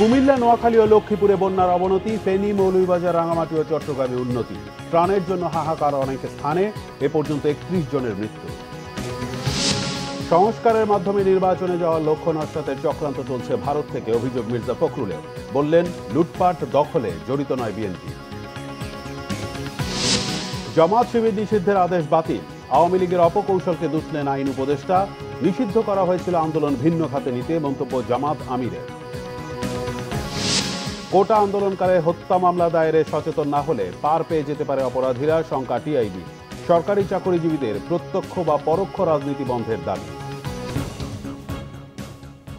কুমিল্লা নোয়াখালী ও লক্ষ্মীপুরে বন্যার অবনতি ফেনী মৌলভীবাজার রাঙামাটি ও চট্টগ্রামে উন্নতি প্রাণের জন্য হাহাকার অনেক স্থানে এ পর্যন্ত একত্রিশ জনের মৃত্যু সংস্কারের মাধ্যমে নির্বাচনে যাওয়া লক্ষ্য নস্টাতের চক্রান্ত চলছে ভারত থেকে অভিযোগ মির্জা ফখরুলের বললেন লুটপাট দখলে জড়িত নয় বিএনপি জামাত শিবির নিষিদ্ধের আদেশ বাতিল আওয়ামী লীগের অপকৌশলকে দুষলেন আইন উপদেষ্টা নিষিদ্ধ করা হয়েছিল আন্দোলন ভিন্ন খাতে নিতে মন্তব্য জামাত আমিরের কোটা আন্দোলনকারী হত্যা মামলা দায়েরে সচেতন না হলে পার পেয়ে যেতে পারে অপরাধীরা শঙ্কা টিআইবি সরকারি চাকরিজীবীদের প্রত্যক্ষ বা পরোক্ষ রাজনীতি বন্ধের দাবি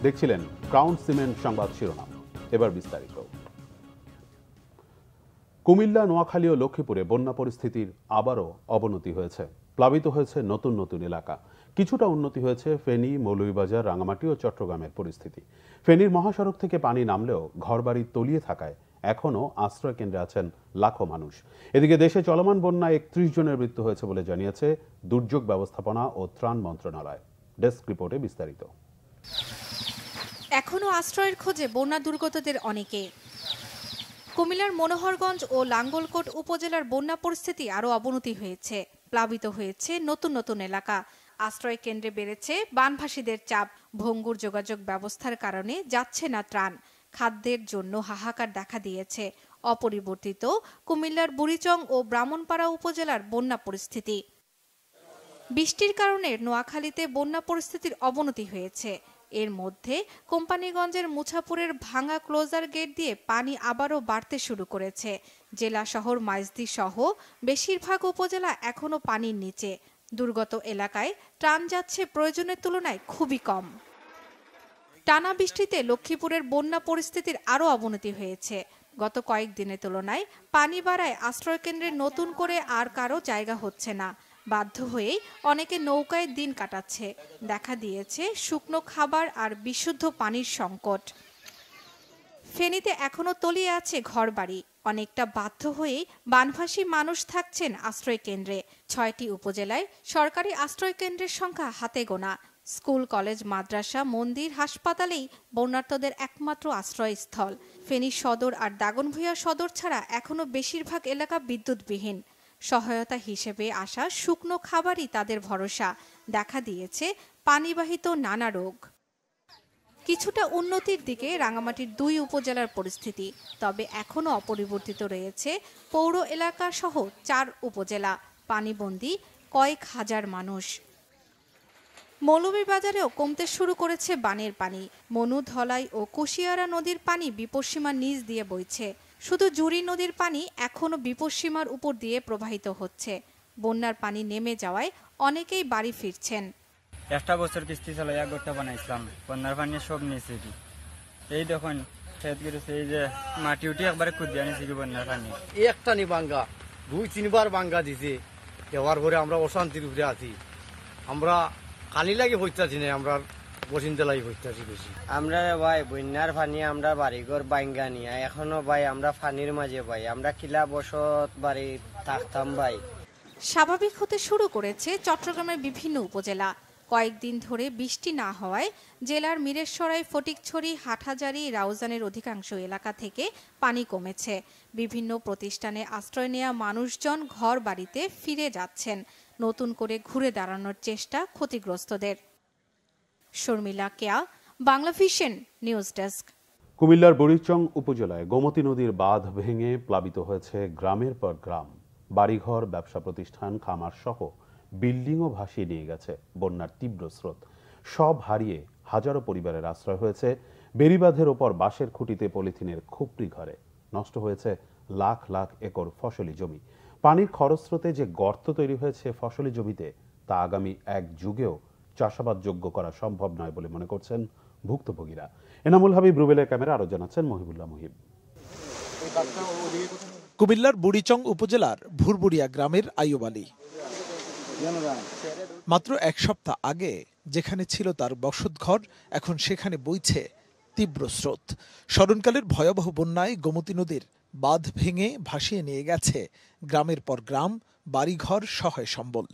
দেখছিলেন ক্রাউন সিমেন্ট সংবাদ শিরোনাম এবার বিস্তারিত কুমিল্লা নোয়াখালী ও লক্ষ্মীপুরে বন্যা পরিস্থিতির আবারও অবনতি হয়েছে প্লাবিত হয়েছে নতুন নতুন এলাকা কিছুটা উন্নতি হয়েছে ফেনী মৌলভীবাজার রাঙামাটি ও চট্টগ্রামের পরিস্থিতি ফেনীর মহাসড়ক থেকে পানি নামলেও ঘরবাড়ি তলিয়ে থাকায় এখনও আশ্রয় কেন্দ্রে আছেন লাখো মানুষ এদিকে দেশে চলমান বন্যায় একত্রিশ জনের মৃত্যু হয়েছে বলে জানিয়েছে দুর্যোগ ব্যবস্থাপনা ও ত্রাণ মন্ত্রণালয় ডেস্ক রিপোর্টে বিস্তারিত এখনও আশ্রয়ের খোঁজে বন্যা দুর্গতদের অনেকে কুমিল্লার মনোহরগঞ্জ ও লাঙ্গলকোট উপজেলার বন্যা পরিস্থিতি আরও অবনতি হয়েছে প্লাবিত হয়েছে নতুন নতুন এলাকা আশ্রয় কেন্দ্রে বেড়েছে বানভাসীদের চাপ ভঙ্গুর যোগাযোগ ব্যবস্থার কারণে যাচ্ছে না ত্রাণ খাদ্যের জন্য হাহাকার দেখা দিয়েছে অপরিবর্তিত কুমিল্লার বুড়িচং ও ব্রাহ্মণপাড়া উপজেলার বন্যা পরিস্থিতি বৃষ্টির কারণে নোয়াখালীতে বন্যা পরিস্থিতির অবনতি হয়েছে এর মধ্যে কোম্পানিগঞ্জের মুছাপুরের ভাঙা ক্লোজার গেট দিয়ে পানি আবারও বাড়তে শুরু করেছে জেলা শহর মাইজদি সহ বেশিরভাগ উপজেলা এখনও পানির নিচে দুর্গত এলাকায় ত্রাণ যাচ্ছে প্রয়োজনের তুলনায় খুবই কম টানা বৃষ্টিতে লক্ষ্মীপুরের বন্যা পরিস্থিতির আরও অবনতি হয়েছে গত কয়েক দিনের তুলনায় পানি বাড়ায় আশ্রয়কেন্দ্রে নতুন করে আর কারো জায়গা হচ্ছে না বাধ্য হয়েই অনেকে নৌকায় দিন কাটাচ্ছে দেখা দিয়েছে শুকনো খাবার আর বিশুদ্ধ পানির সংকট ফেনীতে এখনও তলিয়ে আছে ঘরবাড়ি অনেকটা বাধ্য হয়েই বানভাসী মানুষ থাকছেন আশ্রয় কেন্দ্রে ছয়টি উপজেলায় সরকারি আশ্রয় কেন্দ্রের সংখ্যা হাতে গোনা স্কুল কলেজ মাদ্রাসা মন্দির হাসপাতালেই বন্যার্থদের একমাত্র আশ্রয়স্থল ফেনী সদর আর দাগনভূঞা সদর ছাড়া এখনও বেশিরভাগ এলাকা বিদ্যুৎবিহীন সহায়তা হিসেবে আসা শুকনো খাবারই তাদের ভরসা দেখা দিয়েছে পানিবাহিত নানা রোগ কিছুটা উন্নতির দিকে রাঙামাটির দুই উপজেলার পরিস্থিতি তবে এখনও অপরিবর্তিত রয়েছে পৌর এলাকা সহ চার উপজেলা পানিবন্দী কয়েক হাজার মানুষ বাজারেও কমতে শুরু করেছে বানের পানি মনু ধলাই ও কুশিয়ারা নদীর পানি বিপসীমার নিচ দিয়ে বইছে শুধু জুরি নদীর পানি এখনও বিপদসীমার উপর দিয়ে প্রবাহিত হচ্ছে বন্যার পানি নেমে যাওয়ায় অনেকেই বাড়ি ফিরছেন একটা বছর কিস্তি ছিল এক গোটা বানাইছিলাম বন্যার পানি সব নিয়েছি এই দেখুন খেত গেছে এই যে মাটি উঠে একবারে খুদ দিয়ে আনিয়েছি বন্যার পানি একটা নি বাঙ্গা দুই তিনবার বাঙ্গা দিছে দেওয়ার পরে আমরা অশান্তির উপরে আছি আমরা কালি লাগে হইতাছি না আমরা আমরা ভাই আমরা বাড়িঘর ভাই আমরা মাঝে ভাই আমরা কিলা বসত থাকতাম ভাই স্বাভাবিক হতে শুরু করেছে চট্টগ্রামের বিভিন্ন উপজেলা কয়েকদিন ধরে বৃষ্টি না হওয়ায় জেলার মিরেশ্বরাই ফটিকছড়ি হাটহাজারি রাউজানের অধিকাংশ এলাকা থেকে পানি কমেছে বিভিন্ন প্রতিষ্ঠানে আশ্রয় নেওয়া মানুষজন ঘর বাড়িতে ফিরে যাচ্ছেন নতুন করে ঘুরে দাঁড়ানোর চেষ্টা ক্ষতিগ্রস্তদের শর্মিলা কেয়া বাংলা ভিশন নিউজ ডেস্ক কুমিল্লার বুড়িচং উপজেলায় গোমতী নদীর বাঁধ ভেঙে প্লাবিত হয়েছে গ্রামের পর গ্রাম বাড়িঘর ব্যবসা প্রতিষ্ঠান খামার সহ বিল্ডিংও ভাসিয়ে নিয়ে গেছে বন্যার তীব্র স্রোত সব হারিয়ে হাজারো পরিবারের আশ্রয় হয়েছে বেড়িবাঁধের ওপর বাঁশের খুঁটিতে পলিথিনের খুপড়ি ঘরে নষ্ট হয়েছে লাখ লাখ একর ফসলি জমি পানির খরস্রোতে যে গর্ত তৈরি হয়েছে ফসলি জমিতে তা আগামী এক যুগেও চাষাবাদযোগ্য করা সম্ভব নয় বলে মনে করছেন ভুক্তভোগীরা এনামুল হাবিব রুবেলের ক্যামেরা আরও জানাচ্ছেন মহিবুল্লাহ মহিব কুমিল্লার বুড়িচং উপজেলার ভুরবুড়িয়া গ্রামের আইয়ুব আলী মাত্র এক সপ্তাহ আগে যেখানে ছিল তার বসতঘর এখন সেখানে বইছে তীব্র স্রোত স্মরণকালের ভয়াবহ বন্যায় গোমতী নদীর বাঁধ ভেঙে ভাসিয়ে নিয়ে গেছে গ্রামের পর গ্রাম বাড়িঘর সহায় সম্বল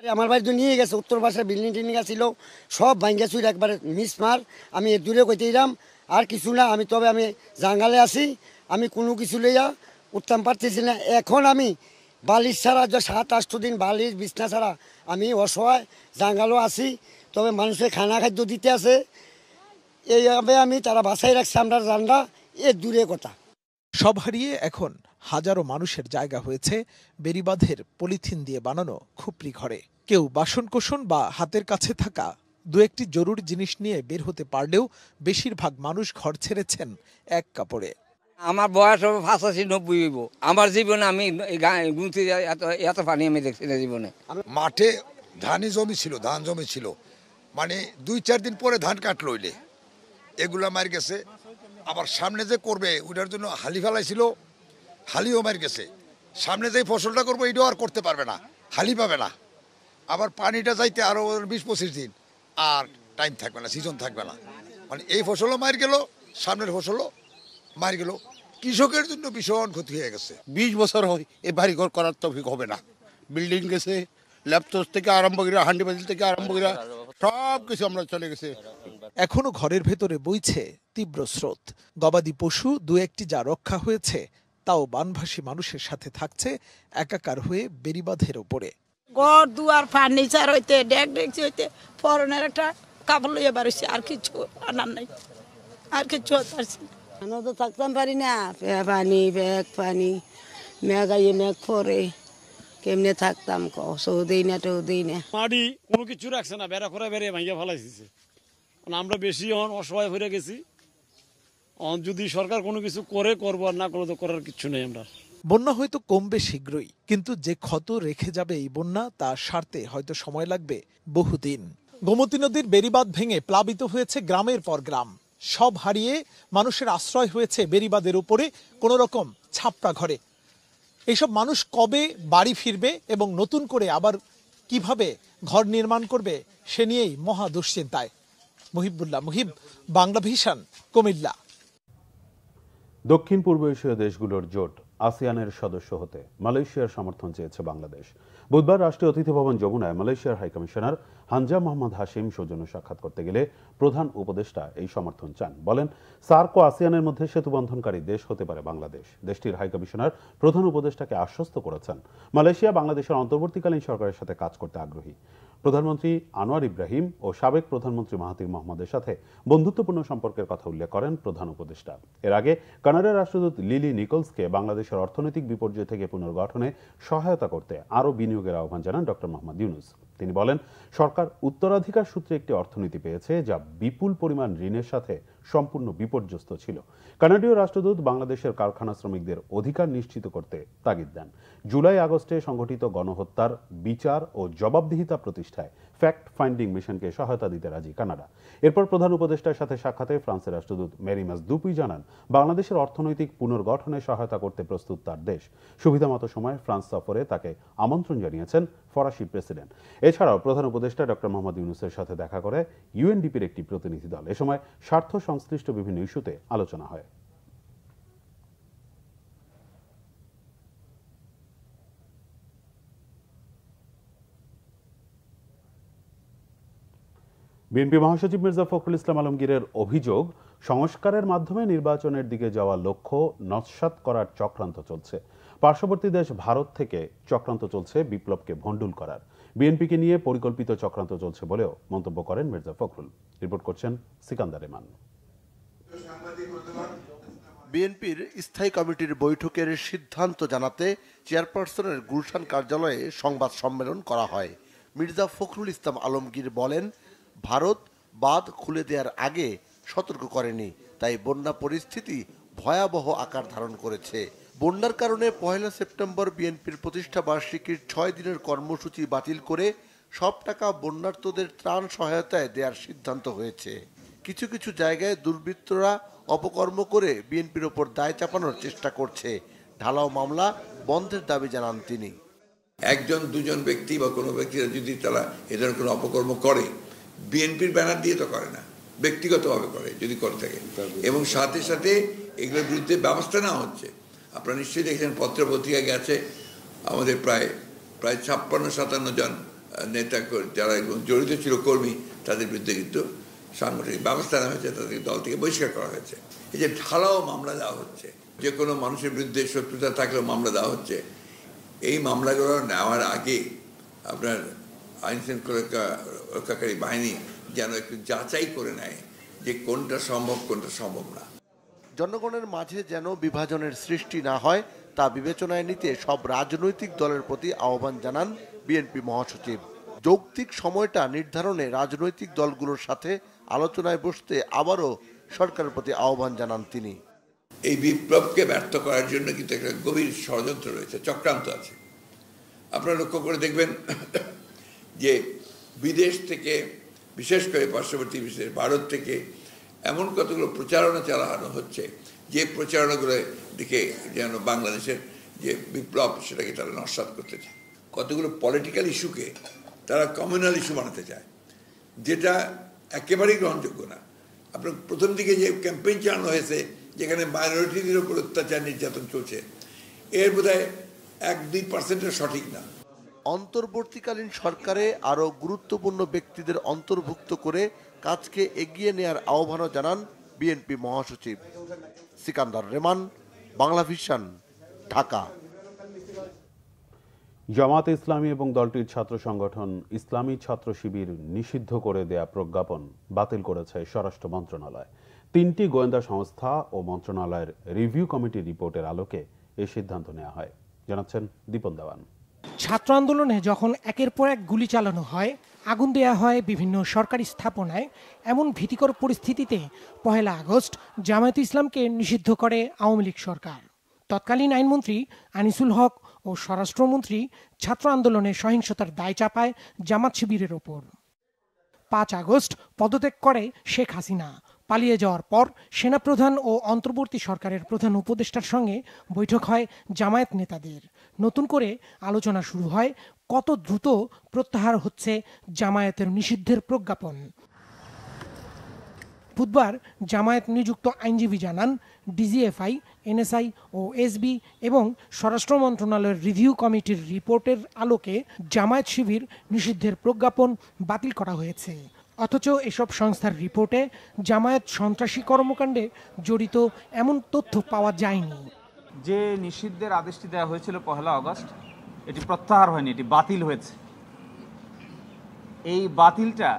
আরে আমার বাড়ি তো নিয়ে গেছে উত্তর পাশে বিল্ডিং টিল্ডিং ছিল সব ভাঙ্গে ছুঁড়ে একবারে মিস মার আমি দূরে কইতে আর কিছু না আমি তবে আমি জাঙ্গালে আছি আমি কোনো কিছু লইয়া উত্তম পারতেছি না এখন আমি বালিশ ছাড়া যা সাত আষ্ট দিন বালির বিছনা ছাড়া আমি অসহায় জাঙ্গালও আছি তবে মানুষের খানা খাদ্য দিতে আছে এইভাবে আমি তারা বাসায় রাখছি আমরা রান্না এ দূরে কথা সব হারিয়ে এখন হাজারো মানুষের জায়গা হয়েছে বেরিবাঁধের পলিথিন দিয়ে বানানো খুপরি ঘরে কেউ বাসনকোসন বা হাতের কাছে থাকা দু একটি জরুরি জিনিস নিয়ে বের হতে পারলেও বেশিরভাগ মানুষ ঘর ছেড়েছেন এক কাপড়ে আমার বয়স হবে পাঁচাশি নব্বই আমার জীবনে আমি গুনতে এত এত পানি আমি দেখছি না জীবনে মাঠে ধানই জমি ছিল ধান জমি ছিল মানে দুই চার দিন পরে ধান কাটলো এগুলা মার গেছে আবার সামনে যে করবে ওটার জন্য হালি ফেলাইছিল হালি ওমার গেছে সামনে যেই ফসলটা করবো এটাও আর করতে পারবে না হালি পাবে না আবার পানিটা যাইতে আরও বিশ পঁচিশ দিন আর টাইম থাকবে না সিজন থাকবে না মানে এই ফসলও মার গেল সামনের ফসলও মার গেল কৃষকের জন্য ভীষণ ক্ষতি হয়ে গেছে বিশ বছর হয় এ বাড়িঘর করার তফিক হবে না বিল্ডিং গেছে ল্যাপটপ থেকে আরম্ভ করে হান্ডি বাজিল থেকে আরম্ভ করে সব কিছু আমরা চলে গেছে এখনো ঘরের ভেতরে বইছে তীব্র স্রোত গবাদি পশু দু একটি যা রক্ষা হয়েছে তাও বানভাসী মানুষের সাথে থাকছে একাকার হয়ে বেরিবাঁধের ওপরে ঘর দুয়ার ফার্নিচার হইতে ডেক ডেকছি হইতে পরনের একটা কাপড় লইয়া বাড়িছি আর কিছু আনার নাই আর কিছু পারছি আমি তো থাকতাম পারি না পানি ব্যাগ পানি মেঘ আইয়ে মেঘ পরে কেমনে থাকতাম কসও দেই না টেও না মাড়ি কোনো কিছু রাখছে না বেড়া করে বেড়ে ভাঙিয়া ফেলাইছে আমরা বেশি অসহায় হয়ে গেছি যদি সরকার কোনো কিছু করে করবো আর না করলে তো করার কিছু নেই আমরা বন্যা হয়তো কমবে শীঘ্রই কিন্তু যে ক্ষত রেখে যাবে এই বন্যা তা সারতে হয়তো সময় লাগবে বহুদিন গোমতী নদীর বেরিবাদ ভেঙে প্লাবিত হয়েছে গ্রামের পর গ্রাম সব হারিয়ে মানুষের আশ্রয় হয়েছে বেরিবাদের উপরে কোনো রকম ছাপড়া ঘরে এইসব মানুষ কবে বাড়ি ফিরবে এবং নতুন করে আবার কিভাবে ঘর নির্মাণ করবে সে নিয়েই মহা দুশ্চিন্তায় মুহিবুল্লাহ মুহিব বাংলা ভিশন কুমিল্লা দক্ষিণ পূর্ব এশীয় দেশগুলোর জোট আসিয়ানের সদস্য হতে মালয়েশিয়ার সমর্থন চেয়েছে বাংলাদেশ বুধবার রাষ্ট্রীয় অতিথি ভবন যমুনায় মালয়েশিয়ার হাইকমিশনার হানজা মোহাম্মদ হাশিম সৌজন্য সাক্ষাৎ করতে গেলে প্রধান উপদেষ্টা এই সমর্থন চান বলেন সার্ক ও আসিয়ানের মধ্যে সেতুবন্ধনকারী দেশ হতে পারে বাংলাদেশ দেশটির হাইকমিশনার প্রধান উপদেষ্টাকে আশ্বস্ত করেছেন মালয়েশিয়া বাংলাদেশের অন্তর্বর্তীকালীন সরকারের সাথে কাজ করতে আগ্রহী প্রধানমন্ত্রী আনোয়ার ইব্রাহিম ও সাবেক প্রধানমন্ত্রী মাহাতির মোহাম্মদের সাথে বন্ধুত্বপূর্ণ সম্পর্কের কথা উল্লেখ করেন প্রধান উপদেষ্টা এর আগে কানাডার রাষ্ট্রদূত লিলি নিকোলসকে বাংলাদেশের অর্থনৈতিক বিপর্যয় থেকে পুনর্গঠনে সহায়তা করতে আরও বিনিয়োগের আহ্বান জানান ড মোহাম্মদ ইউনুস তিনি বলেন সরকার উত্তরাধিকার সূত্রে একটি অর্থনীতি পেয়েছে যা বিপুল পরিমাণ ঋণের সাথে সম্পূর্ণ বিপর্যস্ত ছিল কানাডীয় রাষ্ট্রদূত বাংলাদেশের কারখানা শ্রমিকদের অধিকার নিশ্চিত করতে তাগিদ দেন জুলাই আগস্টে সংঘটিত গণহত্যার বিচার ও জবাবদিহিতা প্রতিষ্ঠায় ফ্যাক্ট ফাইন্ডিং মিশনকে সহায়তা দিতে রাজি কানাডা এরপর প্রধান উপদেষ্টার সাথে সাক্ষাতে ফ্রান্সের রাষ্ট্রদূত মেরিমাস দুপুই জানান বাংলাদেশের অর্থনৈতিক পুনর্গঠনে সহায়তা করতে প্রস্তুত তার দেশ সুবিধামতো সময়ে ফ্রান্স সফরে তাকে আমন্ত্রণ জানিয়েছেন ফরাসি প্রেসিডেন্ট এছাড়াও প্রধান উপদেষ্টা ডক্টর মোহাম্মদ ইউনুসের সাথে দেখা করে ইউএনডিপির একটি প্রতিনিধি দল এ সময় স্বার্থ সংশ্লিষ্ট বিভিন্ন ইস্যুতে আলোচনা হয় বিএনপি মহাসচিব মির্জা ফখরুল ইসলাম আলমগীরের অভিযোগ সংস্কারের মাধ্যমে নির্বাচনের দিকে যাওয়ার লক্ষ্য নস্বাত করার চক্রান্ত চলছে পার্শ্ববর্তী দেশ ভারত থেকে চক্রান্ত চলছে বিপ্লবকে ভণ্ডুল করার বিএনপিকে নিয়ে পরিকল্পিত চক্রান্ত চলছে বলেও মন্তব্য করেন মির্জা ফখরুল রিপোর্ট করছেন সিকান্দার রেমান বিএনপির স্থায়ী কমিটির বৈঠকের সিদ্ধান্ত জানাতে চেয়ারপারসনের গুলশান কার্যালয়ে সংবাদ সম্মেলন করা হয় মির্জা ফখরুল ইসলাম আলমগীর বলেন ভারত বাঁধ খুলে দেওয়ার আগে সতর্ক করেনি তাই বন্যা পরিস্থিতি ভয়াবহ আকার ধারণ করেছে বন্যার কারণে পয়লা সেপ্টেম্বর বিএনপির প্রতিষ্ঠা বার্ষিকীর ছয় দিনের কর্মসূচি বাতিল করে সব টাকা বন্যার্থদের ত্রাণ সহায়তায় দেওয়ার সিদ্ধান্ত হয়েছে কিছু কিছু জায়গায় দুর্বৃত্তরা অপকর্ম করে বিএনপির ওপর দায় চাপানোর চেষ্টা করছে ঢালাও মামলা বন্ধের দাবি জানান তিনি একজন দুজন ব্যক্তি বা কোনো ব্যক্তিরা যদি তারা এদের কোনো অপকর্ম করে বিএনপির ব্যানার দিয়ে তো করে না ব্যক্তিগতভাবে করে যদি করে থাকে এবং সাথে সাথে এগুলোর বিরুদ্ধে ব্যবস্থা নেওয়া হচ্ছে আপনারা নিশ্চয়ই দেখেছেন পত্র পত্রিকা গেছে আমাদের প্রায় প্রায় ছাপ্পান্ন সাতান্ন জন নেতা যারা জড়িত ছিল কর্মী তাদের বিরুদ্ধে কিন্তু সাংগঠনিক ব্যবস্থা নেওয়া হয়েছে তাদের দল থেকে বহিষ্কার করা হয়েছে এই যে ঢালাও মামলা দেওয়া হচ্ছে যে কোনো মানুষের বিরুদ্ধে শত্রুতা থাকলেও মামলা দেওয়া হচ্ছে এই মামলাগুলো নেওয়ার আগে আপনার আইন শৃঙ্খলা রক্ষাকারী বাহিনী যেন একটু যাচাই করে নেয় যে কোনটা সম্ভব কোনটা সম্ভব না জনগণের মাঝে যেন বিভাজনের সৃষ্টি না হয় তা বিবেচনায় নিতে সব রাজনৈতিক দলের প্রতি আহ্বান জানান বিএনপি মহাসচিব যৌক্তিক সময়টা নির্ধারণে রাজনৈতিক দলগুলোর সাথে আলোচনায় বসতে আবারও সরকারের প্রতি আহ্বান জানান তিনি এই বিপ্লবকে ব্যর্থ করার জন্য কিন্তু একটা গভীর ষড়যন্ত্র রয়েছে চক্রান্ত আছে আপনারা লক্ষ্য করে দেখবেন যে বিদেশ থেকে বিশেষ করে পার্শ্ববর্তী বিশেষ ভারত থেকে এমন কতগুলো প্রচারণা চালানো হচ্ছে যে প্রচারণাগুলো দিকে যেন বাংলাদেশের যে বিপ্লব সেটাকে তারা নস্বাদ করতে চায় কতগুলো পলিটিক্যাল ইস্যুকে তারা কমিউনাল ইস্যু বানাতে চায় যেটা একেবারেই গ্রহণযোগ্য না আপনার প্রথম দিকে যে ক্যাম্পেইন চালানো হয়েছে যেখানে মাইনরিটিদের উপর অত্যাচার নির্যাতন চলছে এর বোধহয় এক দুই পার্সেন্টও সঠিক না অন্তর্বর্তীকালীন সরকারে আরও গুরুত্বপূর্ণ ব্যক্তিদের অন্তর্ভুক্ত করে কাজকে এগিয়ে নেয়ার আহ্বানও জানান বিএনপি মহাসচিব সিকান্দার রেমান বাংলা ভিশন ঢাকা জামাত ইসলামী এবং দলটির ছাত্র সংগঠন ইসলামী ছাত্র শিবির নিষিদ্ধ করে দেয়া প্রজ্ঞাপন বাতিল করেছে স্বরাষ্ট্র মন্ত্রণালয় তিনটি গোয়েন্দা সংস্থা ও মন্ত্রণালয়ের রিভিউ কমিটি রিপোর্টের আলোকে এই সিদ্ধান্ত নেওয়া হয় জানাচ্ছেন দীপন দেওয়ান ছাত্র আন্দোলনে যখন একের পর এক গুলি চালানো হয় আগুন দেয়া হয় বিভিন্ন সরকারি স্থাপনায় এমন ভীতিকর পরিস্থিতিতে পহেলা আগস্ট জামায়াত ইসলামকে নিষিদ্ধ করে আওয়ামী লীগ সরকার তৎকালীন আইনমন্ত্রী আনিসুল হক ও স্বরাষ্ট্রমন্ত্রী ছাত্র আন্দোলনে সহিংসতার দায় চাপায় জামাত শিবিরের ওপর পাঁচ আগস্ট পদত্যাগ করে শেখ হাসিনা পালিয়ে যাওয়ার পর সেনাপ্রধান ও অন্তর্বর্তী সরকারের প্রধান উপদেষ্টার সঙ্গে বৈঠক হয় জামায়াত নেতাদের নতুন করে আলোচনা শুরু হয় কত দ্রুত প্রত্যাহার হচ্ছে জামায়াতের নিষিদ্ধের প্রজ্ঞাপন বুধবার জামায়াত নিযুক্ত আইনজীবী জানান ডিজিএফআই এনএসআই ও এসবি এবং স্বরাষ্ট্র মন্ত্রণালয়ের রিভিউ কমিটির রিপোর্টের আলোকে জামায়াত শিবির নিষিদ্ধের প্রজ্ঞাপন বাতিল করা হয়েছে অথচ এসব সংস্থার রিপোর্টে জামায়াত সন্ত্রাসী কর্মকাণ্ডে জড়িত এমন তথ্য পাওয়া যায়নি যে নিষিদ্ধের আদেশটি দেওয়া হয়েছিল পহেলা অগস্ট এটি প্রত্যাহার হয়নি এটি বাতিল হয়েছে এই বাতিলটা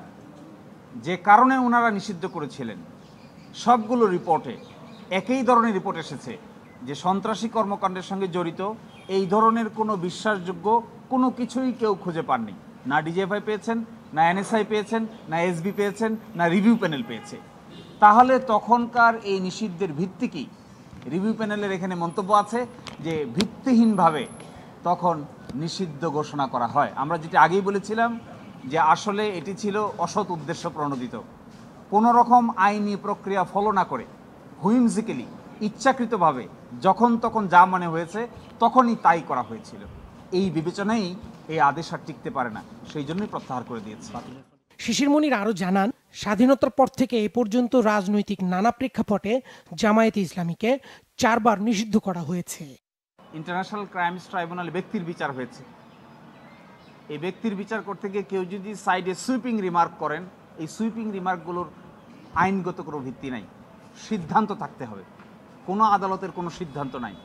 যে কারণে ওনারা নিষিদ্ধ করেছিলেন সবগুলো রিপোর্টে একই ধরনের রিপোর্ট এসেছে যে সন্ত্রাসী কর্মকাণ্ডের সঙ্গে জড়িত এই ধরনের কোনো বিশ্বাসযোগ্য কোনো কিছুই কেউ খুঁজে পাননি না ডিজিএফআই পেয়েছেন না এনএসআই পেয়েছেন না এসবি পেয়েছেন না রিভিউ প্যানেল পেয়েছে তাহলে তখনকার এই নিষিদ্ধের ভিত্তি কী রিভিউ প্যানেলের এখানে মন্তব্য আছে যে ভিত্তিহীনভাবে তখন নিষিদ্ধ ঘোষণা করা হয় আমরা যেটা আগেই বলেছিলাম যে আসলে এটি ছিল অসৎ উদ্দেশ্য প্রণোদিত কোনো রকম আইনি প্রক্রিয়া ফলো না করে হুইমসিক্যালি ইচ্ছাকৃতভাবে যখন তখন যা মনে হয়েছে তখনই তাই করা হয়েছিল এই বিবেচনাই এই আদেশ আর টিকতে পারে না সেই জন্যই প্রত্যাহার করে দিয়েছে শিশিরমণির আরও জানান স্বাধীনতার পর থেকে এ পর্যন্ত রাজনৈতিক নানা প্রেক্ষাপটে জামায়াতে ইসলামীকে চারবার নিষিদ্ধ করা হয়েছে ইন্টারন্যাশনাল ক্রাইমস ট্রাইব্যুনালে ব্যক্তির বিচার হয়েছে এই ব্যক্তির বিচার করতে গিয়ে কেউ যদি সাইডে সুইপিং রিমার্ক করেন এই সুইপিং রিমার্কগুলোর আইনগত কোনো ভিত্তি নাই সিদ্ধান্ত থাকতে হবে কোনো আদালতের কোনো সিদ্ধান্ত নাই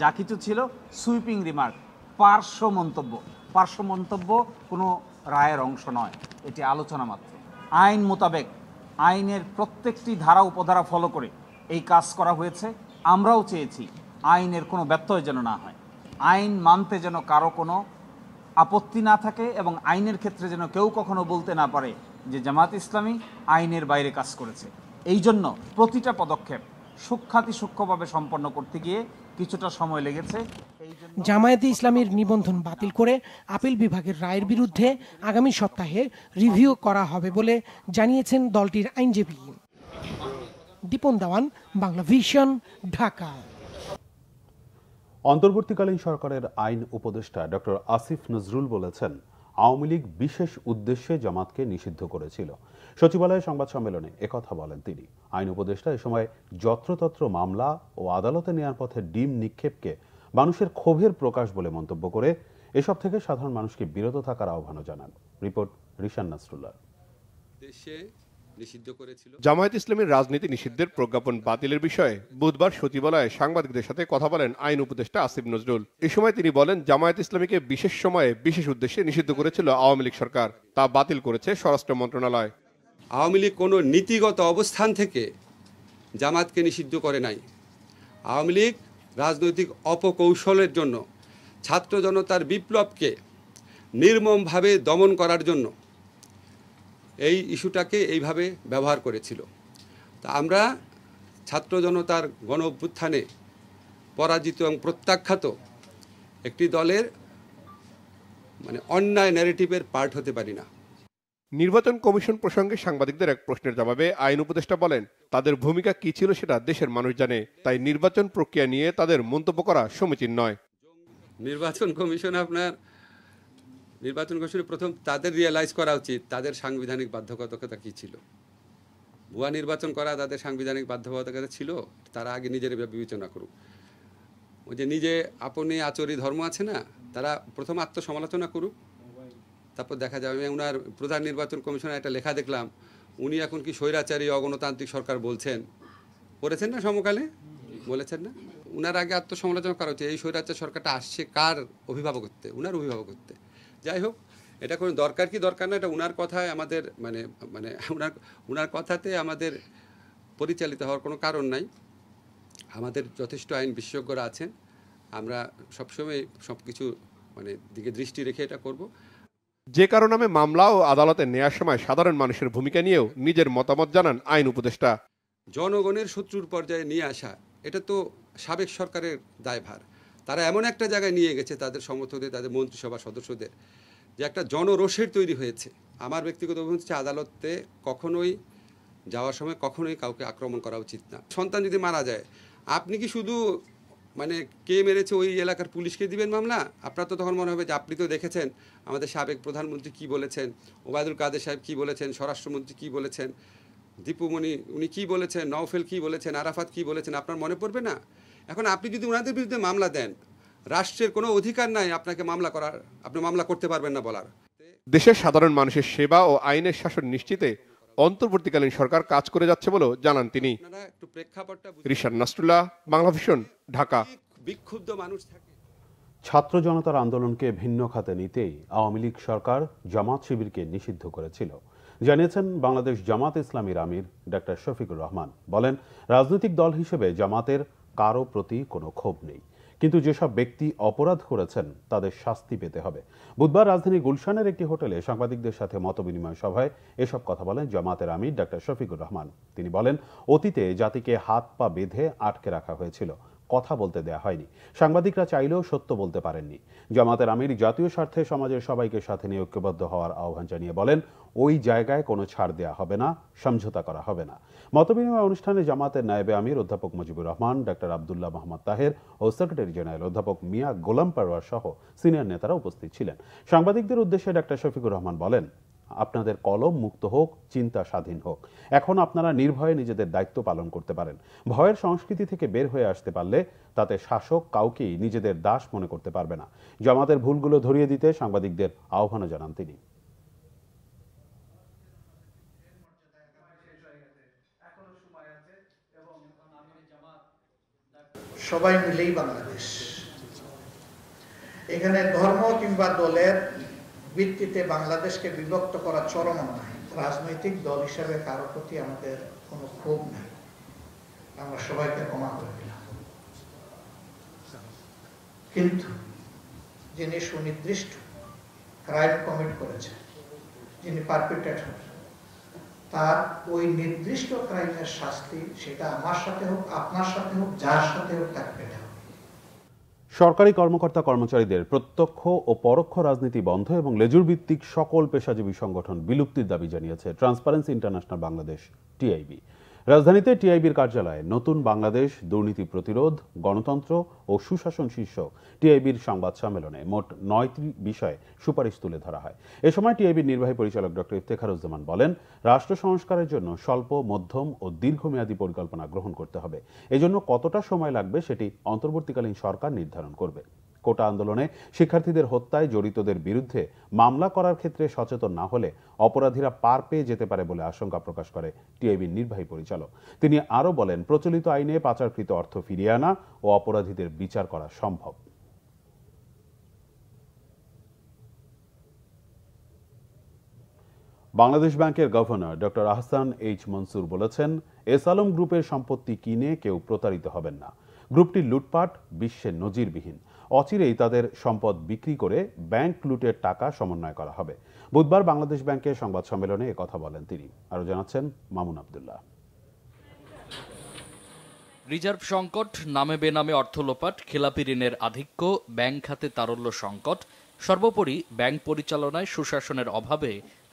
যা কিছু ছিল সুইপিং রিমার্ক পার্শ্ব মন্তব্য পার্শ্ব মন্তব্য কোনো রায়ের অংশ নয় এটি আলোচনা মাত্র আইন মোতাবেক আইনের প্রত্যেকটি ধারা উপধারা ফলো করে এই কাজ করা হয়েছে আমরাও চেয়েছি আইনের কোনো ব্যত্যয় যেন না হয় আইন মানতে যেন কারো কোনো আপত্তি না থাকে এবং আইনের ক্ষেত্রে যেন কেউ কখনো বলতে না পারে যে জামাত ইসলামী আইনের বাইরে কাজ করেছে এই জন্য প্রতিটা পদক্ষেপ সূক্ষাতি সূক্ষ্মভাবে সম্পন্ন করতে গিয়ে কিছুটা সময় লেগেছে জামায়াতে ইসলামের নিবন্ধন বাতিল করে আপিল বিভাগের রায়ের বিরুদ্ধে আগামী সপ্তাহে রিভিউ করা হবে বলে জানিয়েছেন দলটির আইনজীবী দীপন দেওয়ান বাংলা ভিশন ঢাকা অন্তর্বর্তীকালীন সরকারের আইন উপদেষ্টা ডক্টর আসিফ নজরুল বলেছেন আওয়ামী লীগ বিশেষ উদ্দেশ্যে জামাতকে নিষিদ্ধ করেছিল সচিবালয়ে সংবাদ সম্মেলনে একথা বলেন তিনি আইন উপদেষ্টা এ সময় যত্রতত্র মামলা ও আদালতে নেওয়ার পথে ডিম নিক্ষেপকে মানুষের ক্ষোভের প্রকাশ বলে মন্তব্য করে এসব থেকে সাধারণ মানুষকে বিরত থাকার আহ্বানও জানান রিপোর্ট রিশান নাসরুল্লাহ দেশে নিষিদ্ধ করেছিল জামায়াত ইসলামের রাজনীতি নিষিদ্ধের প্রজ্ঞাপন বাতিলের বিষয়ে বুধবার সচিবালয়ে সাংবাদিকদের সাথে কথা বলেন আইন উপদেষ্টা আসিফ নজরুল এ সময় তিনি বলেন জামায়াত ইসলামীকে বিশেষ সময়ে বিশেষ উদ্দেশ্যে নিষিদ্ধ করেছিল আওয়ামী লীগ সরকার তা বাতিল করেছে স্বরাষ্ট্র মন্ত্রণালয় আওয়ামী লীগ কোনো নীতিগত অবস্থান থেকে জামাতকে নিষিদ্ধ করে নাই আওয়ামী লীগ রাজনৈতিক অপকৌশলের জন্য ছাত্র জনতার বিপ্লবকে নির্মমভাবে দমন করার জন্য এই ইস্যুটাকে এইভাবে ব্যবহার করেছিল তা আমরা ছাত্র জনতার গণ অভ্যুত্থানে পরাজিত এবং প্রত্যাখ্যাত একটি দলের মানে অন্যায় ন্যারেটিভের পার্ট হতে পারি না নির্বাচন কমিশন প্রসঙ্গে সাংবাদিকদের এক প্রশ্নের জবাবে আইন উপদেষ্টা বলেন তাদের ভূমিকা কি ছিল সেটা দেশের মানুষ জানে তাই নির্বাচন প্রক্রিয়া নিয়ে তাদের মন্তব্য করা সমীচীন নয় নির্বাচন কমিশন আপনার নির্বাচন কমিশনের প্রথম তাদের রিয়েলাইজ করা উচিত তাদের সাংবিধানিক বাধ্যবাধকতা কি ছিল ভুয়া নির্বাচন করা তাদের সাংবিধানিক বাধ্যবাধকতা ছিল তারা আগে নিজের বিবেচনা করুক ওই যে নিজে আপনি আচরি ধর্ম আছে না তারা প্রথম আত্মসমালোচনা করুক তারপর দেখা যাবে আমি ওনার প্রধান নির্বাচন কমিশনার একটা লেখা দেখলাম উনি এখন কি স্বৈরাচারী অগণতান্ত্রিক সরকার বলছেন করেছেন না সমকালে বলেছেন না উনার আগে আত্মসমালোচনা করা হচ্ছে এই স্বৈরাচার সরকারটা আসছে কার অভিভাবকত্বে উনার অভিভাবকত্বে যাই হোক এটা কোনো দরকার কি দরকার না এটা উনার কথায় আমাদের মানে মানে উনার উনার কথাতে আমাদের পরিচালিত হওয়ার কোনো কারণ নাই আমাদের যথেষ্ট আইন বিশেষজ্ঞরা আছেন আমরা সবসময় সব কিছু মানে দিকে দৃষ্টি রেখে এটা করব যে কারণে আমি মামলা ও আদালতে নেয়ার সময় সাধারণ মানুষের ভূমিকা নিয়েও নিজের মতামত জানান আইন উপদেষ্টা জনগণের শত্রুর পর্যায়ে নিয়ে আসা এটা তো সাবেক সরকারের দায়ভার তারা এমন একটা জায়গায় নিয়ে গেছে তাদের সমর্থকদের তাদের মন্ত্রিসভা সদস্যদের যে একটা জনরোষের তৈরি হয়েছে আমার ব্যক্তিগত হচ্ছে আদালতে কখনোই যাওয়ার সময় কখনোই কাউকে আক্রমণ করা উচিত না সন্তান যদি মারা যায় আপনি কি শুধু মানে কে মেরেছে ওই এলাকার পুলিশকে দিবেন মামলা আপনার তো তখন মনে হবে যে আপনি তো দেখেছেন আমাদের সাবেক প্রধানমন্ত্রী কি বলেছেন ওবায়দুল কাদের সাহেব কি বলেছেন স্বরাষ্ট্রমন্ত্রী কি বলেছেন দীপুমণি উনি কি বলেছেন নওফেল কি বলেছেন আরাফাত কি বলেছেন আপনার মনে পড়বে না এখন আপনি যদি ওনাদের বিরুদ্ধে মামলা দেন রাষ্ট্রের কোনো অধিকার নাই আপনাকে মামলা করার আপনি মামলা করতে পারবেন না বলার দেশের সাধারণ মানুষের সেবা ও আইনের শাসন নিশ্চিতে অন্তর্বর্তীকালীন সরকার কাজ করে যাচ্ছে বলেও জানান তিনি রিশান বাংলা ভীষণ ঢাকা বিক্ষুব্ধ মানুষ থাকে ছাত্র জনতার আন্দোলনকে ভিন্ন খাতে নিতেই আওয়ামী লীগ সরকার জামাত শিবিরকে নিষিদ্ধ করেছিল জানিয়েছেন বাংলাদেশ জামাত ইসলামীর আমির ডাক্তার শফিকুর রহমান বলেন রাজনৈতিক দল হিসেবে জামাতের কারো প্রতি কোনো ক্ষোভ নেই কিন্তু যেসব ব্যক্তি অপরাধ করেছেন তাদের শাস্তি পেতে হবে বুধবার রাজধানীর গুলশানের একটি হোটেলে সাংবাদিকদের সাথে মতবিনিময় সভায় এসব কথা বলেন জামাতের আমির ডাক্তার শফিকুর রহমান তিনি বলেন অতীতে জাতিকে হাত পা বেঁধে আটকে রাখা হয়েছিল কথা বলতে দেয়া হয়নি সাংবাদিকরা চাইলেও সত্য বলতে পারেননি জামাতের আমির জাতীয় স্বার্থে সমাজের সবাইকে সাথে নিয়ে ঐক্যবদ্ধ হওয়ার আহ্বান জানিয়ে বলেন ওই জায়গায় কোনো ছাড় দেয়া হবে না সমঝোতা করা হবে না মতবিনিময় অনুষ্ঠানে জামাতের নায়েবে আমির অধ্যাপক মুজিবুর রহমান ডক্টর আবদুল্লাহ মোহাম্মদ তাহের ও সেক্রেটারি জেনারেল অধ্যাপক মিয়া গোলাম পারোয়ার সহ সিনিয়র নেতারা উপস্থিত ছিলেন সাংবাদিকদের উদ্দেশ্যে ডাক্তার শফিকুর রহমান বলেন আপনাদের কলম মুক্ত হোক চিন্তা স্বাধীন হোক এখন আপনারা নির্ভয়ে নিজেদের দায়িত্ব পালন করতে পারেন ভয়ের সংস্কৃতি থেকে বের হয়ে আসতে পারলে তাতে শাসক কাউকেই নিজেদের দাস মনে করতে পারবে না জমাদের ভুলগুলো ধরিয়ে দিতে সাংবাদিকদের আহ্বানও জানান তিনি সবাই মিলেই বাংলাদেশ এখানে ধর্ম কিংবা দলের ভিত্তিতে বাংলাদেশকে বিভক্ত করা চরম নাই রাজনৈতিক দল হিসেবে কারো প্রতি আমাদের কোনো ক্ষোভ নাই আমরা সবাইকে ক্ষমা করে দিলাম কিন্তু যিনি সুনির্দিষ্ট ক্রাইম কমিট করেছে যিনি হন তার ওই নির্দিষ্ট ক্রাইমের শাস্তি সেটা আমার সাথে হোক আপনার সাথে হোক যার সাথে হোক তার পেটে সরকারি কর্মকর্তা কর্মচারীদের প্রত্যক্ষ ও পরোক্ষ রাজনীতি বন্ধ এবং লেজুরভিত্তিক সকল পেশাজীবী সংগঠন বিলুপ্তির দাবি জানিয়েছে ট্রান্সপারেন্সি ইন্টারন্যাশনাল বাংলাদেশ টিআইবি রাজধানীতে টিআইবির কার্যালয়ে নতুন বাংলাদেশ দুর্নীতি প্রতিরোধ গণতন্ত্র ও সুশাসন শীর্ষক টিআইবির সংবাদ সম্মেলনে মোট নয়টি বিষয়ে সুপারিশ তুলে ধরা হয় এ সময় টিআইবির নির্বাহী পরিচালক ডক্টর ইফতেখারুজ্জামান বলেন রাষ্ট্র সংস্কারের জন্য স্বল্প মধ্যম ও দীর্ঘমেয়াদী পরিকল্পনা গ্রহণ করতে হবে এজন্য কতটা সময় লাগবে সেটি অন্তর্বর্তীকালীন সরকার নির্ধারণ করবে কোটা আন্দোলনে শিক্ষার্থীদের হত্যায় জড়িতদের বিরুদ্ধে মামলা করার ক্ষেত্রে সচেতন না হলে অপরাধীরা পার পেয়ে যেতে পারে বলে আশঙ্কা প্রকাশ করে টিআইবির নির্বাহী পরিচালক তিনি আরও বলেন প্রচলিত আইনে পাচারকৃত অর্থ ফিরিয়ে আনা ও অপরাধীদের বিচার করা সম্ভব বাংলাদেশ ব্যাংকের গভর্নর ড আহসান এইচ মনসুর বলেছেন এস আলম গ্রুপের সম্পত্তি কিনে কেউ প্রতারিত হবেন না গ্রুপটি লুটপাট বিশ্বে নজিরবিহীন অচিরেই তাদের সম্পদ বিক্রি করে ব্যাংক লুটের টাকা সমন্বয় করা হবে বুধবার বাংলাদেশ ব্যাংকের সংবাদ সম্মেলনে কথা বলেন তিনি আরও জানাচ্ছেন মামুন আবদুল্লাহ রিজার্ভ সংকট নামে বেনামে অর্থ লোপাট খেলাপি ঋণের আধিক্য ব্যাংক খাতে তারল্য সংকট সর্বোপরি ব্যাংক পরিচালনায় সুশাসনের অভাবে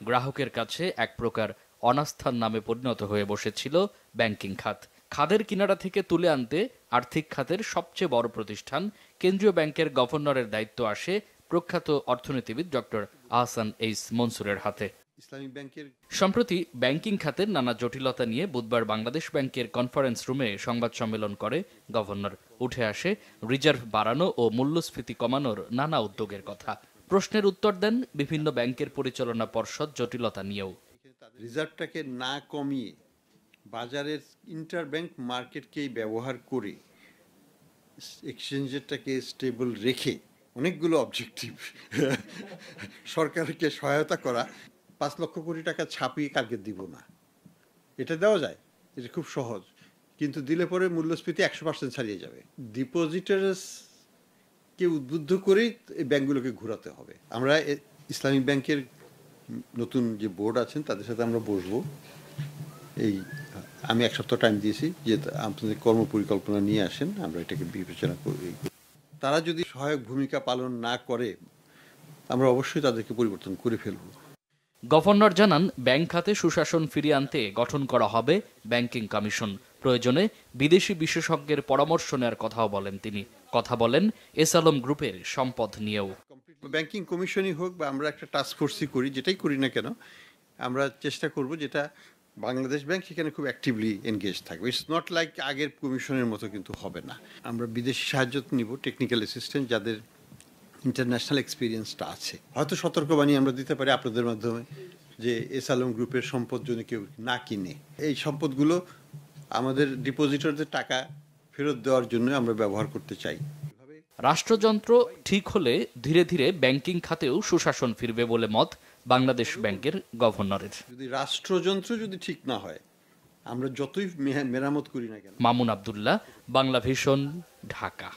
গ্রাহকের কাছে এক প্রকার অনাস্থার নামে পরিণত হয়ে বসেছিল ব্যাংকিং খাত খাদের কিনারা থেকে তুলে আনতে আর্থিক খাতের সবচেয়ে বড় প্রতিষ্ঠান কেন্দ্রীয় ব্যাংকের গভর্নরের দায়িত্ব আসে প্রখ্যাত অর্থনীতিবিদ ডক্টর আহসান এইস মনসুরের হাতে ইসলামিক ব্যাংকের সম্প্রতি ব্যাংকিং খাতের নানা জটিলতা নিয়ে বুধবার বাংলাদেশ ব্যাংকের কনফারেন্স রুমে সংবাদ সম্মেলন করে গভর্নর উঠে আসে রিজার্ভ বাড়ানো ও মূল্যস্ফীতি কমানোর নানা উদ্যোগের কথা প্রশ্নের উত্তর দেন বিভিন্ন ব্যাংকের পরিচালনা পর্ষদ জটিলতা নিয়েও রিজার্ভটাকে না কমিয়ে বাজারের ব্যাংক মার্কেটকেই ব্যবহার করে এক্সচেঞ্জেরটাকে স্টেবল রেখে অনেকগুলো অবজেক্টিভ সরকারকে সহায়তা করা পাঁচ লক্ষ কোটি টাকা ছাপিয়ে কালকে দিব না এটা দেওয়া যায় এটা খুব সহজ কিন্তু দিলে পরে মূল্যস্ফীতি একশো পার্সেন্ট ছাড়িয়ে যাবে ডিপোজিটারসকে উদ্বুদ্ধ করেই এই ব্যাংকগুলোকে ঘোরাতে হবে আমরা ইসলামিক ব্যাংকের নতুন যে বোর্ড আছেন তাদের সাথে আমরা বসবো এই আমি এক সপ্তাহ টাইম দিয়েছি যে আপনাদের কর্ম পরিকল্পনা নিয়ে আসেন আমরা এটাকে বিবেচনা করি তারা যদি সহায়ক ভূমিকা পালন না করে আমরা অবশ্যই তাদেরকে পরিবর্তন করে ফেলব গভর্নর জানান ব্যাংক খাতে সুশাসন ফিরিয়ে আনতে গঠন করা হবে ব্যাংকিং কমিশন প্রয়োজনে বিদেশি বিশেষজ্ঞের পরামর্শ নেওয়ার কথাও বলেন তিনি কথা বলেন এস আলম গ্রুপের সম্পদ নিয়েও ব্যাংকিং কমিশনই হোক বা আমরা একটা টাস্ক ফোর্সই করি যেটাই করি না কেন আমরা চেষ্টা করব যেটা বাংলাদেশ ব্যাংক সেখানে খুব অ্যাক্টিভলি এনগেজ থাকবে ইটস নট লাইক আগের কমিশনের মতো কিন্তু হবে না আমরা বিদেশি সাহায্য নিব টেকনিক্যাল অ্যাসিস্ট্যান্ট যাদের ইন্টারন্যাশনাল এক্সপিরিয়েন্সটা আছে হয়তো সতর্কবাণী আমরা দিতে পারি আপনাদের মাধ্যমে যে এস আলম গ্রুপের সম্পদ যদি কেউ না কিনে এই সম্পদগুলো আমাদের ডিপোজিটরদের টাকা ফেরত দেওয়ার জন্য আমরা ব্যবহার করতে চাই রাষ্ট্রযন্ত্র ঠিক হলে ধীরে ধীরে ব্যাংকিং খাতেও সুশাসন ফিরবে বলে মত বাংলাদেশ ব্যাংকের গভর্নরের যদি রাষ্ট্রযন্ত্র যদি ঠিক না হয় আমরা যতই মেরামত করি না কেন মামুন আবদুল্লাহ বাংলা ভিশন ঢাকা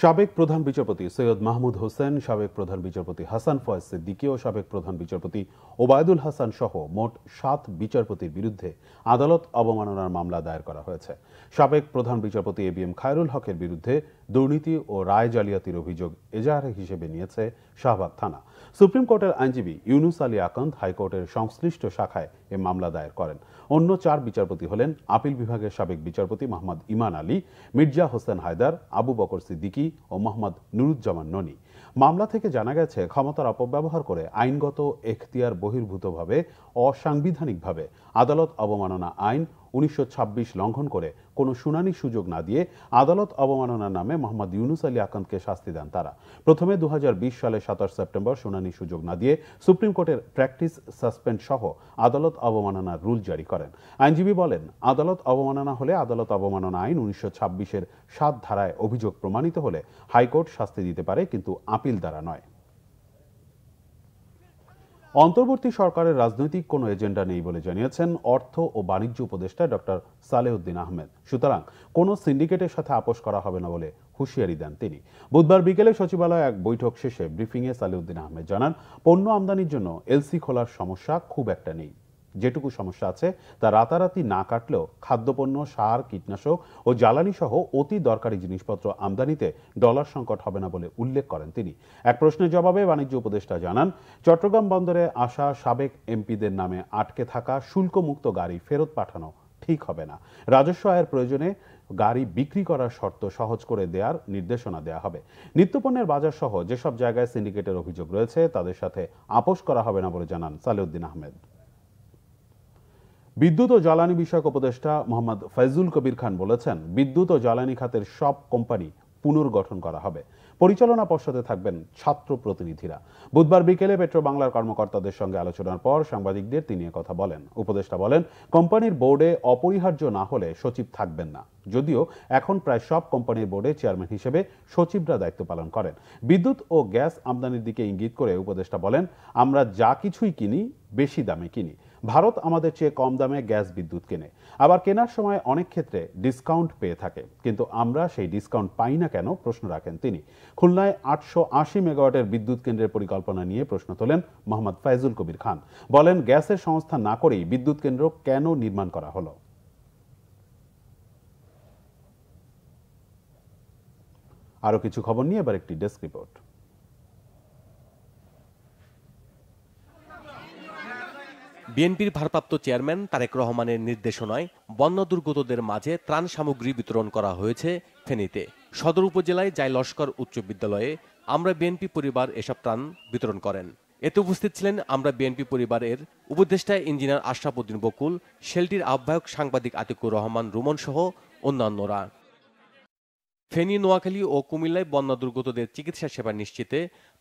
সাবেক প্রধান বিচারপতি সৈয়দ মাহমুদ হোসেন সাবেক প্রধান বিচারপতি হাসান ফয়েজ সিদ্দিকী ও সাবেক প্রধান বিচারপতি ওবায়দুল হাসান সহ মোট সাত বিচারপতির বিরুদ্ধে আদালত অবমাননার মামলা দায়ের করা হয়েছে সাবেক প্রধান বিচারপতি এ বি এম খায়রুল হকের বিরুদ্ধে দুর্নীতি ও রায় জালিয়াতির অভিযোগ এজাহার হিসেবে নিয়েছে শাহবাগ থানা সুপ্রিম কোর্টের আইনজীবী ইউনুস আলী আকান্ত হাইকোর্টের সংশ্লিষ্ট শাখায় এ মামলা দায়ের করেন অন্য চার বিচারপতি হলেন আপিল বিভাগের সাবেক বিচারপতি মোহাম্মদ ইমান আলী মির্জা হোসেন হায়দার আবু বকর সিদ্দিকি ও মোহাম্মদ নুরুজ্জামান ননি মামলা থেকে জানা গেছে ক্ষমতার অপব্যবহার করে আইনগত এখতিয়ার বহির্ভূতভাবে অসাংবিধানিকভাবে আদালত অবমাননা আইন উনিশশো লঙ্ঘন করে কোনো শুনানির সুযোগ না দিয়ে আদালত অবমাননার নামে মোহাম্মদ ইউনুস আলী আকান্তকে শাস্তি দেন তারা প্রথমে দু সালে সাতাশ সেপ্টেম্বর শুনানির সুযোগ না দিয়ে সুপ্রিম কোর্টের প্র্যাকটিস সাসপেন্ড সহ আদালত অবমাননার রুল জারি করেন আইনজীবী বলেন আদালত অবমাননা হলে আদালত অবমাননা আইন উনিশশো ছাব্বিশের সাত ধারায় অভিযোগ প্রমাণিত হলে হাইকোর্ট শাস্তি দিতে পারে কিন্তু আপিল দ্বারা নয় অন্তর্বর্তী সরকারের রাজনৈতিক কোনো এজেন্ডা নেই বলে জানিয়েছেন অর্থ ও বাণিজ্য উপদেষ্টা ডক্টর সালেউদ্দিন আহমেদ সুতরাং কোনো সিন্ডিকেটের সাথে আপোষ করা হবে না বলে হুঁশিয়ারি দেন তিনি বুধবার বিকেলে সচিবালয়ে এক বৈঠক শেষে ব্রিফিংয়ে সালেউদ্দিন আহমেদ জানান পণ্য আমদানির জন্য এলসি খোলার সমস্যা খুব একটা নেই যেটুকু সমস্যা আছে তা রাতারাতি না কাটলেও খাদ্যপণ্য সার কীটনাশক ও জ্বালানি সহ অতি দরকারি জিনিসপত্র আমদানিতে ডলার সংকট হবে না বলে উল্লেখ করেন তিনি এক প্রশ্নের জবাবে বাণিজ্য উপদেষ্টা জানান চট্টগ্রাম বন্দরে আসা সাবেক এমপিদের নামে আটকে থাকা শুল্কমুক্ত গাড়ি ফেরত পাঠানো ঠিক হবে না রাজস্ব আয়ের প্রয়োজনে গাড়ি বিক্রি করার শর্ত সহজ করে দেওয়ার নির্দেশনা দেওয়া হবে নিত্যপণ্যের বাজার সহ যেসব জায়গায় সিন্ডিকেটের অভিযোগ রয়েছে তাদের সাথে আপোষ করা হবে না বলে জানান সালেউদ্দিন আহমেদ বিদ্যুৎ ও জ্বালানি বিষয়ক উপদেষ্টা মোহাম্মদ ফৈজুল কবির খান বলেছেন বিদ্যুৎ ও জ্বালানি খাতের সব কোম্পানি পুনর্গঠন করা হবে পরিচালনা পর্ষদে থাকবেন ছাত্র প্রতিনিধিরা বুধবার বিকেলে পেট্রো বাংলার কর্মকর্তাদের সঙ্গে আলোচনার পর সাংবাদিকদের তিনি কথা বলেন উপদেষ্টা বলেন কোম্পানির বোর্ডে অপরিহার্য না হলে সচিব থাকবেন না যদিও এখন প্রায় সব কোম্পানির বোর্ডে চেয়ারম্যান হিসেবে সচিবরা দায়িত্ব পালন করেন বিদ্যুৎ ও গ্যাস আমদানির দিকে ইঙ্গিত করে উপদেষ্টা বলেন আমরা যা কিছুই কিনি বেশি দামে কিনি ভারত আমাদের চেয়ে কম দামে গ্যাস বিদ্যুৎ কেনে আবার কেনার সময় অনেক ক্ষেত্রে ডিসকাউন্ট পেয়ে থাকে কিন্তু আমরা সেই ডিসকাউন্ট পাই না কেন প্রশ্ন রাখেন তিনি খুলনায় আটশো আশি মেগাওয়াটের বিদ্যুৎ কেন্দ্রের পরিকল্পনা নিয়ে প্রশ্ন তোলেন মোহাম্মদ ফাইজুল কবির খান বলেন গ্যাসের সংস্থা না করেই বিদ্যুৎ কেন্দ্র কেন নির্মাণ করা হলো আরও কিছু খবর নিয়ে এবার একটি ডেস্ক রিপোর্ট বিএনপির ভারপ্রাপ্ত চেয়ারম্যান তারেক রহমানের নির্দেশনায় বন্য দুর্গতদের মাঝে ত্রাণ সামগ্রী বিতরণ করা হয়েছে ফেনীতে সদর উপজেলায় জাই লস্কর উচ্চ বিদ্যালয়ে আমরা বিএনপি পরিবার এসব ত্রাণ বিতরণ করেন এতে উপস্থিত ছিলেন আমরা বিএনপি পরিবারের উপদেষ্টা ইঞ্জিনিয়ার আশরাফুদ্দিন বকুল শেলটির আহ্বায়ক সাংবাদিক আতিকুর রহমান রুমন সহ অন্যান্যরা ফেনী নোয়াখালী ও কুমিল্লায় বন্যা দুর্গতদের চিকিৎসা সেবা নিশ্চিতে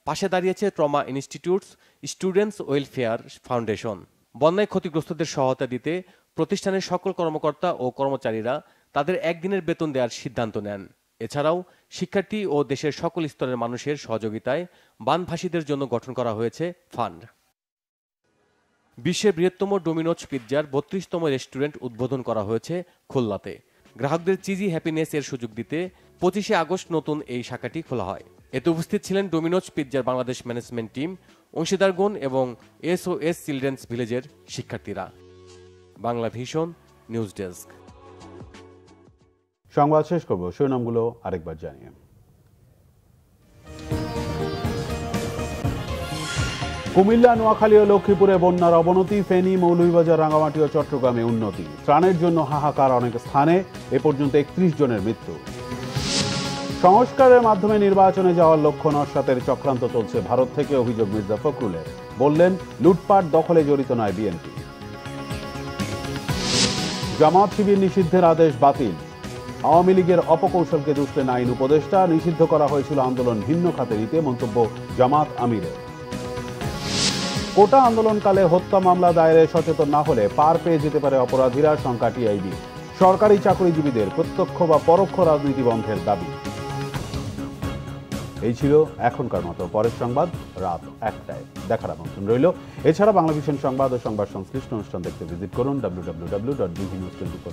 পাশে দাঁড়িয়েছে trauma institutes students welfare foundation বন্যায় ক্ষতিগ্রস্তদের সহায়তা দিতে প্রতিষ্ঠানের সকল কর্মকর্তা ও কর্মচারীরা তাদের একদিনের বেতন দেওয়ার সিদ্ধান্ত নেন এছাড়াও শিক্ষার্থী ও দেশের সকল স্তরের মানুষের সহযোগিতায় বানভাসীদের জন্য গঠন করা হয়েছে ফান্ড বিশ্বের বৃহত্তম ডোমিনোজ পিৎজার বত্রিশতম রেস্টুরেন্ট উদ্বোধন করা হয়েছে খুলনাতে গ্রাহকদের চিজি হ্যাপিনেস এর সুযোগ দিতে পঁচিশে আগস্ট নতুন এই শাখাটি খোলা হয় এতে উপস্থিত ছিলেন ডোমিনোজ পিৎজার বাংলাদেশ ম্যানেজমেন্ট টিম অংশীদারগণ এবং এস চিলড্রেন্স ভিলেজের শিক্ষার্থীরা বাংলা ভিশন নিউজ ডেস্ক সংবাদ শেষ করব শিরোনামগুলো আরেকবার জানিয়ে কুমিল্লা নোয়াখালী ও লক্ষ্মীপুরে বন্যার অবনতি ফেনী মৌলভীবাজার রাঙামাটি ও চট্টগ্রামে উন্নতি ত্রাণের জন্য হাহাকার অনেক স্থানে এ পর্যন্ত একত্রিশ জনের মৃত্যু সংস্কারের মাধ্যমে নির্বাচনে যাওয়ার লক্ষ্য নস্বাতের চক্রান্ত চলছে ভারত থেকে অভিযোগ মির্জা ফখরুলের বললেন লুটপাট দখলে জড়িত নয় বিএনপি জামাত শিবির নিষিদ্ধের আদেশ বাতিল আওয়ামী লীগের অপকৌশলকে দুষলেন আইন উপদেষ্টা নিষিদ্ধ করা হয়েছিল আন্দোলন ভিন্ন খাতে দিতে মন্তব্য জামাত আমিরের কোটা আন্দোলনকালে হত্যা মামলা দায়েরে সচেতন না হলে পার পেয়ে যেতে পারে অপরাধীরা শঙ্কা টিআইবি সরকারি চাকরিজীবীদের প্রত্যক্ষ বা পরোক্ষ রাজনীতি বন্ধের দাবি এই ছিল এখনকার মতো পরের সংবাদ রাত একটায় দেখার আমন্ত্রণ রইল এছাড়া বাংলা সংবাদ ও সংবাদ সংশ্লিষ্ট অনুষ্ঠান দেখতে ভিজিট করুন W W dot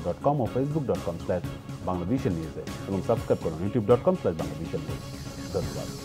dot com ও Facebook dot com slash Bangla Vision নিউজে এবং সাবস্ক্রাইব করুন YouTube dot com slash Bangla Vision news ধন্যবাদ